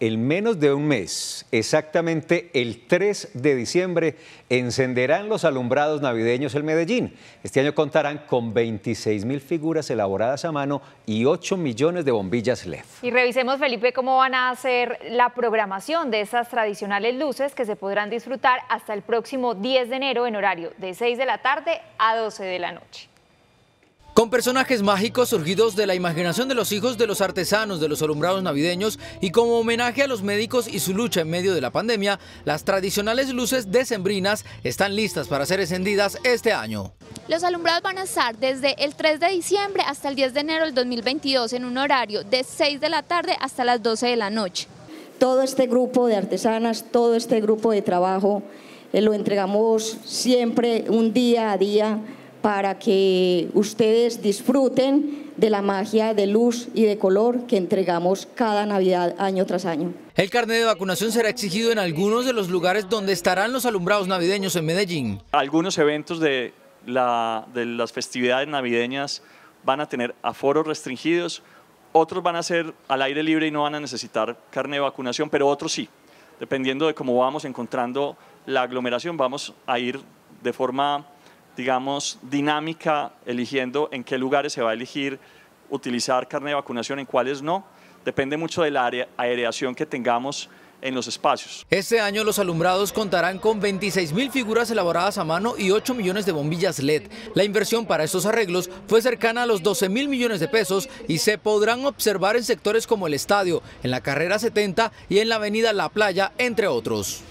en menos de un mes, exactamente el 3 de diciembre, encenderán los alumbrados navideños el Medellín. Este año contarán con 26 mil figuras elaboradas a mano y 8 millones de bombillas LED. Y revisemos, Felipe, cómo van a hacer la programación de esas tradicionales luces que se podrán disfrutar hasta el próximo 10 de enero en horario de 6 de la tarde a 12 de la noche con personajes mágicos surgidos de la imaginación de los hijos de los artesanos de los alumbrados navideños y como homenaje a los médicos y su lucha en medio de la pandemia, las tradicionales luces decembrinas están listas para ser encendidas este año. Los alumbrados van a estar desde el 3 de diciembre hasta el 10 de enero del 2022 en un horario de 6 de la tarde hasta las 12 de la noche. Todo este grupo de artesanas, todo este grupo de trabajo, eh, lo entregamos siempre un día a día para que ustedes disfruten de la magia de luz y de color que entregamos cada Navidad año tras año. El carnet de vacunación será exigido en algunos de los lugares donde estarán los alumbrados navideños en Medellín. Algunos eventos de, las festividades navideñas van a tener aforos restringidos, otros van a ser al aire libre y no van a necesitar carne de vacunación, pero otros sí. Dependiendo de cómo vamos encontrando la aglomeración, vamos a ir de forma digamos, dinámica, eligiendo en qué lugares se va a elegir utilizar carne de vacunación, en cuáles no. Depende mucho de la aireación que tengamos en los espacios. Este año los alumbrados contarán con 26 mil figuras elaboradas a mano y 8 millones de bombillas LED. La inversión para estos arreglos fue cercana a los 12 mil millones de pesos y se podrán observar en sectores como el estadio, en la carrera 70 y en la avenida La Playa, entre otros.